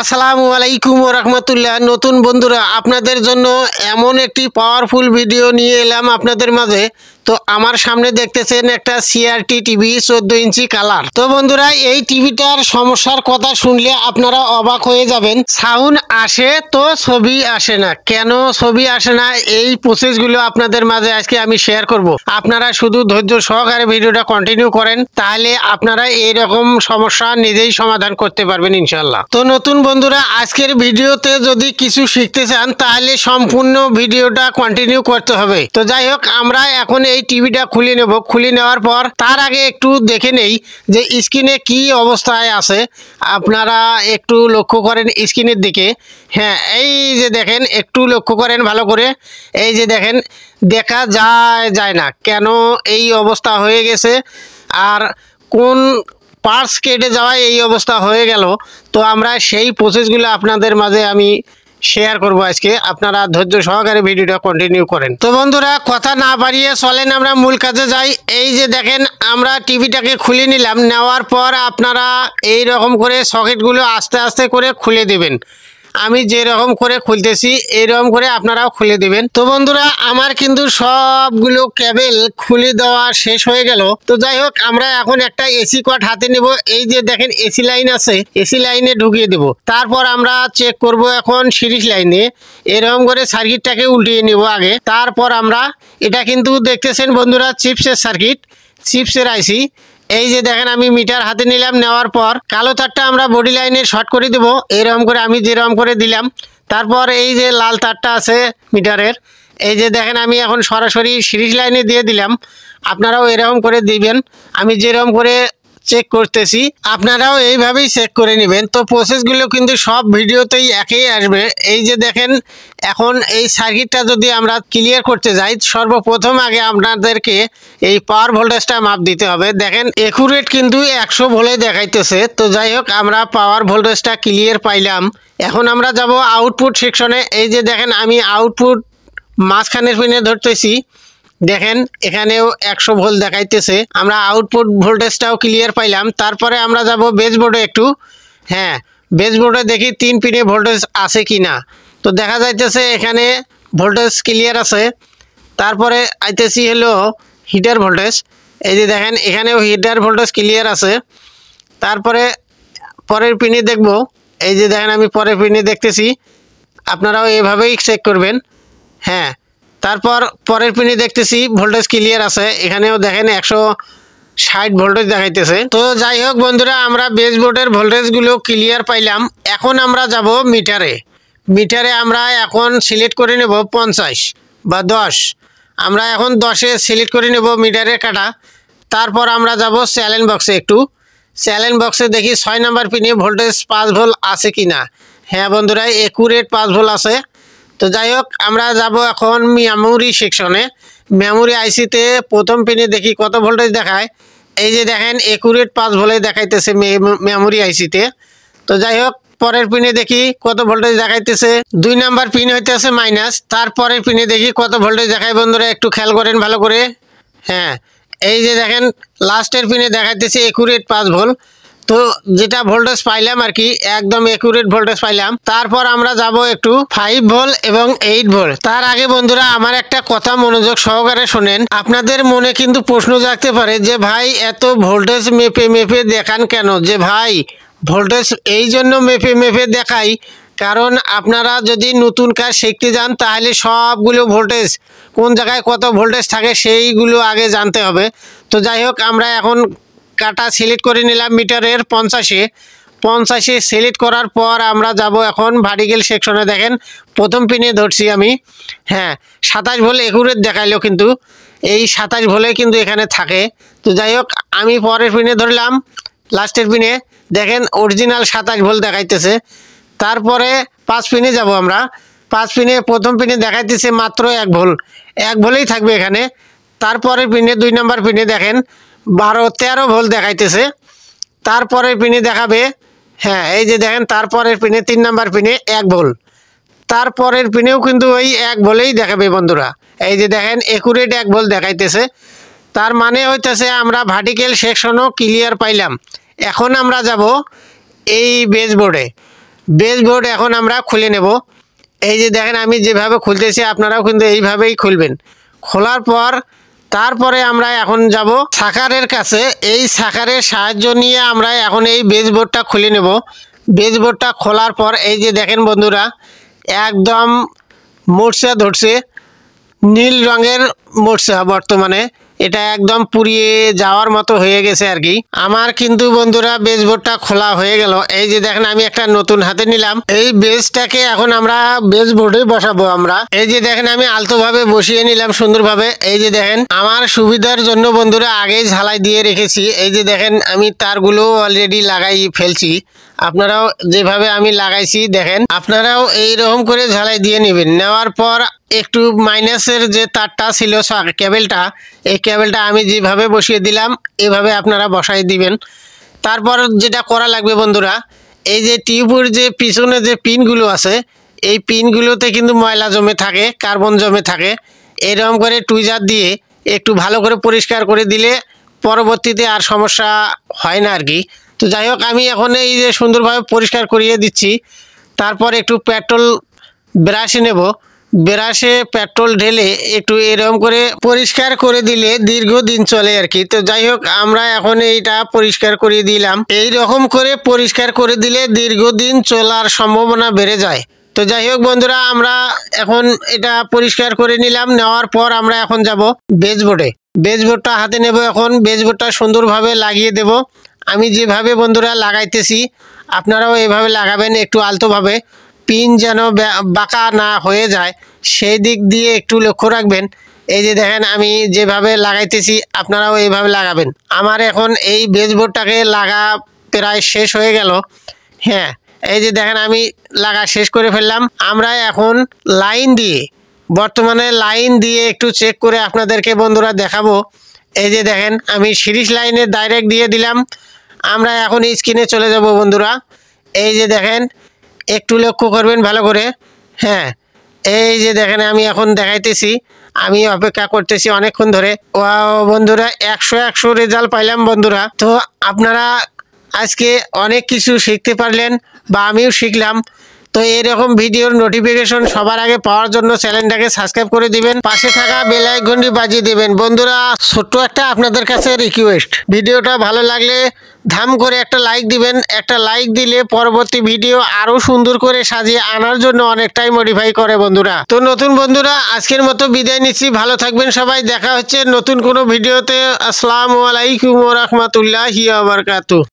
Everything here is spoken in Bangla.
আসসালামু আলাইকুম রহমতুল্লাহ নতুন বন্ধুরা আপনাদের জন্য এমন একটি পাওয়ারফুল ভিডিও নিয়ে এলাম আপনাদের মাঝে তো আমার সামনে দেখতেছেন একটা সিআরটি টিভি চোদ্দ ইঞ্চি কালার তো বন্ধুরা এই টিভিটার সমস্যার কথা শুনলে আপনারা অবাক হয়ে যাবেন সাউন্ড আসে তো ছবি আসে না কেন ছবি আসে না এই প্রসেসগুলো আপনাদের মাঝে আজকে আমি শেয়ার করব। আপনারা শুধু ধৈর্য সহকারে ভিডিওটা কন্টিনিউ করেন তাহলে আপনারা এই রকম সমস্যা নিজেই সমাধান করতে পারবেন ইনশাল্লাহ তো নতুন বন্ধুরা আজকের ভিডিওতে যদি কিছু শিখতে চান তাহলে সম্পূর্ণ ভিডিওটা কন্টিনিউ করতে হবে তো যাই হোক আমরা এখন এই টিভিটা খুলে নেব খুলে নেওয়ার পর তার আগে একটু দেখে নেই যে স্ক্রিনে কি অবস্থায় আছে আপনারা একটু লক্ষ্য করেন স্ক্রিনের দিকে হ্যাঁ এই যে দেখেন একটু লক্ষ্য করেন ভালো করে এই যে দেখেন দেখা যায় যায় না কেন এই অবস্থা হয়ে গেছে আর কোন পার্স কেটে যাওয়ায় এই অবস্থা হয়ে গেল তো আমরা সেই প্রসেসগুলো আপনাদের মাঝে আমি শেয়ার করব আজকে আপনারা ধৈর্য সহকারে ভিডিওটা কন্টিনিউ করেন তো বন্ধুরা কথা না বাড়িয়ে চলেন আমরা মূল কাজে যাই এই যে দেখেন আমরা টিভিটাকে খুলে নিলাম নেওয়ার পর আপনারা এই রকম করে সকেটগুলো আস্তে আস্তে করে খুলে দেবেন আমি যেরকম করে খুলতেছি এরকম করে আপনারাও খুলে দেবেন তো বন্ধুরা আমার কিন্তু সবগুলো ক্যাবেল খুলে দেওয়া শেষ হয়ে গেল তো যাই হোক আমরা এখন একটা এসি কট হাতে নেব এই যে দেখেন এসি লাইন আছে এসি লাইনে ঢুকিয়ে দেব তারপর আমরা চেক করব এখন সিরিজ লাইনে এরকম করে সার্কিটটাকে উল্টিয়ে নেব আগে তারপর আমরা এটা কিন্তু দেখতেছেন বন্ধুরা চিপসের সার্কিট চিপসের আইসি এই যে দেখেন আমি মিটার হাতে নিলাম নেওয়ার পর কালো তারটা আমরা বডি লাইনে শর্ট করে দেবো এরকম করে আমি যেরকম করে দিলাম তারপর এই যে লাল তারটা আছে মিটারের এই যে দেখেন আমি এখন সরাসরি সিরিজ লাইনে দিয়ে দিলাম আপনারাও এরকম করে দিবেন আমি যেরকম করে চেক করতেছি আপনারাও এইভাবেই চেক করে নেবেন তো প্রসেসগুলো কিন্তু সব ভিডিওতেই একই আসবে এই যে দেখেন এখন এই সার্কিটটা যদি আমরা ক্লিয়ার করতে যাই সর্বপ্রথম আগে আপনাদেরকে এই পাওয়ার ভোল্টেজটা মাপ দিতে হবে দেখেন একুরেট কিন্তু একশো ভোল্টে দেখাইতেছে তো যাই হোক আমরা পাওয়ার ভোল্টেজটা ক্লিয়ার পাইলাম এখন আমরা যাব আউটপুট সেকশনে এই যে দেখেন আমি আউটপুট মাঝখানের পিনে ধরতেছি দেখেন এখানেও একশো ভোল্ট দেখাইতেছে আমরা আউটপুট ভোল্টেজটাও ক্লিয়ার পাইলাম তারপরে আমরা যাব বেজবোর্ডে একটু হ্যাঁ বেজবোর্ডে দেখি তিন পিনে ভোল্টেজ আছে কি না তো দেখা যাইতেছে এখানে ভোল্টেজ ক্লিয়ার আছে তারপরে আইতেছি হলো হিটার ভোল্টেজ এই যে দেখেন এখানেও হিটার ভোল্টেজ ক্লিয়ার আছে তারপরে পরের পিনে দেখব এই যে দেখেন আমি পরের পিনে দেখতেছি আপনারাও এভাবেই চেক করবেন হ্যাঁ তারপর পরের পিনে দেখতেছি ভোল্টেজ ক্লিয়ার আছে এখানেও দেখেন একশো ষাট ভোল্টেজ দেখাইতেছে তো যাই হোক বন্ধুরা আমরা বেস বোর্ডের ভোল্টেজগুলো ক্লিয়ার পাইলাম এখন আমরা যাব মিটারে মিটারে আমরা এখন সিলেক্ট করে নেব পঞ্চাশ বা দশ আমরা এখন দশে সিলেক্ট করে নেব মিটারের কাটা তারপর আমরা যাব চ্যালেঞ্জ বক্সে একটু চ্যালেঞ্জ বক্সে দেখি ছয় নাম্বার পিনে ভোল্টেজ পাঁচ ভোল আছে কি না হ্যাঁ বন্ধুরা একুরেট পাঁচ ভোল আছে তো যাই হোক আমরা যাব এখন মেমোরি সেকশনে মেমোরি আইসিতে প্রথম পিনে দেখি কত ভোল্টেজ দেখায় এই যে দেখেন একুরেট পাঁচ ভোল্টেজ দেখাইতেছে মেমোরি আইসিতে তো যাই হোক পরের পিনে দেখি কত ভোল্টেজ দেখাইতেছে দুই নাম্বার পিন হইতেছে মাইনাস তারপরের পিনে দেখি কত ভোল্টেজ দেখায় বন্ধুরা একটু খেয়াল করেন ভালো করে হ্যাঁ এই যে দেখেন লাস্টের পিনে দেখাইতেছে একুরেট পাঁচ ভোল্ট তো যেটা ভোল্টেজ পাইলাম আর কি একদম একুরেট ভোল্টেজ পাইলাম তারপর আমরা যাব একটু ফাইভ ভোল্ট এবং এইট ভোল্ট তার আগে বন্ধুরা আমার একটা কথা মনোযোগ সহকারে শোনেন আপনাদের মনে কিন্তু প্রশ্ন জাগতে পারে যে ভাই এত ভোল্টেজ মেপে মেপে দেখান কেন যে ভাই ভোল্টেজ এই জন্য মেপে মেপে দেখাই কারণ আপনারা যদি নতুন কাজ শিখতে যান তাহলে সবগুলো ভোল্টেজ কোন জায়গায় কত ভোল্টেজ থাকে সেইগুলো আগে জানতে হবে তো যাই হোক আমরা এখন কাটা সিলেক্ট করে নিলাম মিটারের পঞ্চাশে পঞ্চাশে সিলেক্ট করার পর আমরা যাব এখন ভারিগেল সেকশনে দেখেন প্রথম পিনে ধরছি আমি হ্যাঁ সাতাশ ভোলে একুরেট দেখাইলো কিন্তু এই সাতাশ ভোলে কিন্তু এখানে থাকে তো যাই হোক আমি পরের পিনে ধরলাম লাস্টের পিনে দেখেন অরিজিনাল সাতাশ ভোল দেখাইতেছে তারপরে পাঁচ পিনে যাব আমরা পাঁচ পিনে প্রথম পিনে দেখাইতেছে মাত্র এক ভোল এক ভোলেই থাকবে এখানে তারপরে পিনে দুই নাম্বার পিনে দেখেন বারো তেরো ভোল্ট দেখাইতেছে তারপরের পিনে দেখাবে হ্যাঁ এই যে দেখেন তারপরের পিনে তিন নাম্বার পিনে এক ভোল তারপরের পিনেও কিন্তু ওই এক ভোলেই দেখাবে বন্ধুরা এই যে দেখেন একুরেট এক ভোল দেখাইতেছে তার মানে হইতেছে আমরা ভার্টিক্যাল সেকশনও ক্লিয়ার পাইলাম এখন আমরা যাব এই বেজবোর্ডে বেজবোর্ড এখন আমরা খুলে নেব এই যে দেখেন আমি যেভাবে খুলতেছি আপনারাও কিন্তু এইভাবেই খুলবেন খোলার পর তারপরে আমরা এখন যাব সাকারের কাছে এই সাকারের সাহায্য নিয়ে আমরা এখন এই বেজবোর্ডটা খুলে নেব বেজবোর্ডটা খোলার পর এই যে দেখেন বন্ধুরা একদম মোর্চা ধরছে নীল রঙের মোর্চা বর্তমানে এটা একদম পুড়িয়ে যাওয়ার মতো হয়ে গেছে আর কি আমার কিন্তু বন্ধুরা বোর্ডটা খোলা হয়ে গেল এই যে দেখেন আমি একটা নতুন হাতে নিলাম এই বেসটাকে এখন আমরা বেসবোর্ডে বসাবো আমরা এই যে দেখেন আমি আলতোভাবে বসিয়ে নিলাম সুন্দরভাবে এই যে দেখেন আমার সুবিধার জন্য বন্ধুরা আগেই ঝালাই দিয়ে রেখেছি এই যে দেখেন আমি তারগুলো অলরেডি লাগাই ফেলছি আপনারাও যেভাবে আমি লাগাইছি দেখেন আপনারাও এইরকম করে ঝালাই দিয়ে নেবেন নেওয়ার পর একটু মাইনাসের যে তারটা ছিল কেবেলটা এই কেবেলটা আমি যেভাবে বসিয়ে দিলাম এভাবে আপনারা বসাই দিবেন তারপর যেটা করা লাগবে বন্ধুরা এই যে টিউবের যে পিছনে যে পিনগুলো আছে এই পিনগুলোতে কিন্তু ময়লা জমে থাকে কার্বন জমে থাকে এরকম করে টুইজার দিয়ে একটু ভালো করে পরিষ্কার করে দিলে পরবর্তীতে আর সমস্যা হয় না আর কি তো যাই হোক আমি এখন এই যে সুন্দরভাবে পরিষ্কার করিয়ে দিচ্ছি তারপর একটু পেট্রোল ব্রাশে নেব ব্রাশে পেট্রোল ঢেলে একটু এরকম করে পরিষ্কার করে দিলে দীর্ঘদিন চলে আর কি তো যাই হোক আমরা এখন এইটা পরিষ্কার করে দিলাম এই রকম করে পরিষ্কার করে দিলে দীর্ঘদিন চলার সম্ভাবনা বেড়ে যায় তো যাই হোক বন্ধুরা আমরা এখন এটা পরিষ্কার করে নিলাম নেওয়ার পর আমরা এখন যাব বেজবোর্ডে বেজবোর্ডটা হাতে নেব এখন বেজবোর্ডটা সুন্দরভাবে লাগিয়ে দেব আমি যেভাবে বন্ধুরা লাগাইতেছি আপনারাও এভাবে লাগাবেন একটু আলতোভাবে পিন যেন বাঁকা না হয়ে যায় সেই দিক দিয়ে একটু লক্ষ্য রাখবেন এই যে দেখেন আমি যেভাবে লাগাইতেছি আপনারাও এইভাবে লাগাবেন আমার এখন এই বেজবোর্ডটাকে লাগা প্রায় শেষ হয়ে গেল হ্যাঁ এই যে দেখেন আমি লাগা শেষ করে ফেললাম আমরা এখন লাইন দিয়ে বর্তমানে লাইন দিয়ে একটু চেক করে আপনাদেরকে বন্ধুরা দেখাবো এই যে দেখেন আমি সিরিজ লাইনে ডাইরেক্ট দিয়ে দিলাম আমরা এখন স্ক্রিনে চলে যাব বন্ধুরা এই যে দেখেন একটু লক্ষ্য করবেন ভালো করে হ্যাঁ এই যে দেখেন আমি এখন দেখাইতেছি আমি অপেক্ষা করতেছি অনেকক্ষণ ধরে ও বন্ধুরা একশো একশো রেজাল্ট পাইলাম বন্ধুরা তো আপনারা আজকে অনেক কিছু শিখতে পারলেন বা আমিও শিখলাম তো এরকম ভিডিওর নোটিফিকেশন সবার আগে পাওয়ার জন্য চ্যানেলটাকে সাবস্ক্রাইব করে দিবেন পাশে থাকা বেল আইকনটি বাজিয়ে দিবেন বন্ধুরা ছোট্ট একটা আপনাদের কাছে রিকোয়েস্ট ভিডিওটা ভালো লাগলে ধাম করে একটা লাইক দিবেন একটা লাইক দিলে পরবর্তী ভিডিও আরও সুন্দর করে সাজিয়ে আনার জন্য অনেকটাই মডিফাই করে বন্ধুরা তো নতুন বন্ধুরা আজকের মতো বিদায় নিচ্ছি ভালো থাকবেন সবাই দেখা হচ্ছে নতুন কোনো ভিডিওতে আসসালামু আলাইকুম রহমতুল্লাহ আবরকাতু